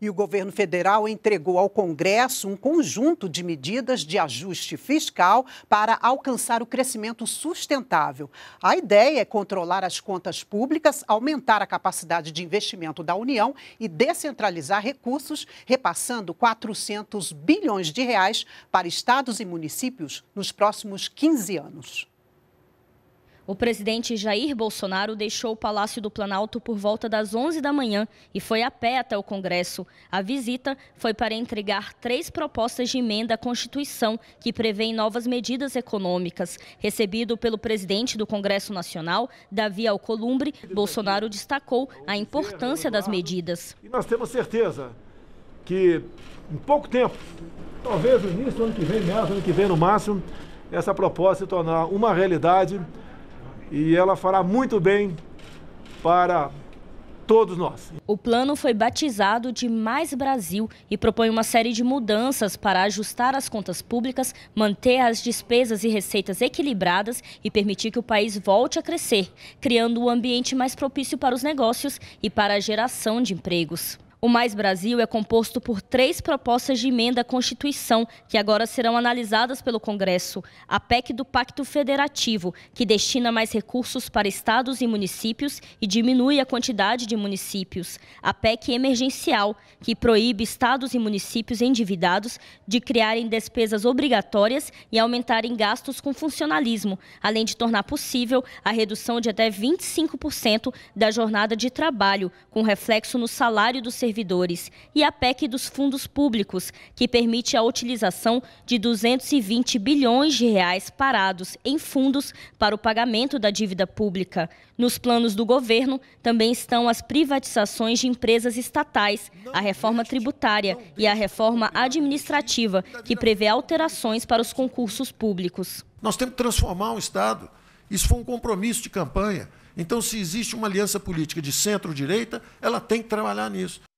e o governo federal entregou ao Congresso um conjunto de medidas de ajuste fiscal para alcançar o crescimento sustentável. A ideia é controlar as contas públicas, aumentar a capacidade de investimento da União e descentralizar recursos, repassando 400 bilhões de reais para estados e municípios nos próximos 15 anos. O presidente Jair Bolsonaro deixou o Palácio do Planalto por volta das 11 da manhã e foi a pé até o Congresso. A visita foi para entregar três propostas de emenda à Constituição que prevêem novas medidas econômicas. Recebido pelo presidente do Congresso Nacional, Davi Alcolumbre, Bolsonaro destacou a importância das medidas. E nós temos certeza que em pouco tempo, talvez no início do ano que vem, meados do ano que vem no máximo, essa proposta se tornar uma realidade e ela fará muito bem para todos nós. O plano foi batizado de Mais Brasil e propõe uma série de mudanças para ajustar as contas públicas, manter as despesas e receitas equilibradas e permitir que o país volte a crescer, criando um ambiente mais propício para os negócios e para a geração de empregos. O Mais Brasil é composto por três propostas de emenda à Constituição, que agora serão analisadas pelo Congresso. A PEC do Pacto Federativo, que destina mais recursos para estados e municípios e diminui a quantidade de municípios. A PEC emergencial, que proíbe estados e municípios endividados de criarem despesas obrigatórias e aumentarem gastos com funcionalismo, além de tornar possível a redução de até 25% da jornada de trabalho, com reflexo no salário dos servidores servidores e a PEC dos fundos públicos, que permite a utilização de 220 bilhões de reais parados em fundos para o pagamento da dívida pública. Nos planos do governo também estão as privatizações de empresas estatais, a reforma tributária e a reforma administrativa, que prevê alterações para os concursos públicos. Nós temos que transformar o Estado. Isso foi um compromisso de campanha. Então, se existe uma aliança política de centro-direita, ela tem que trabalhar nisso.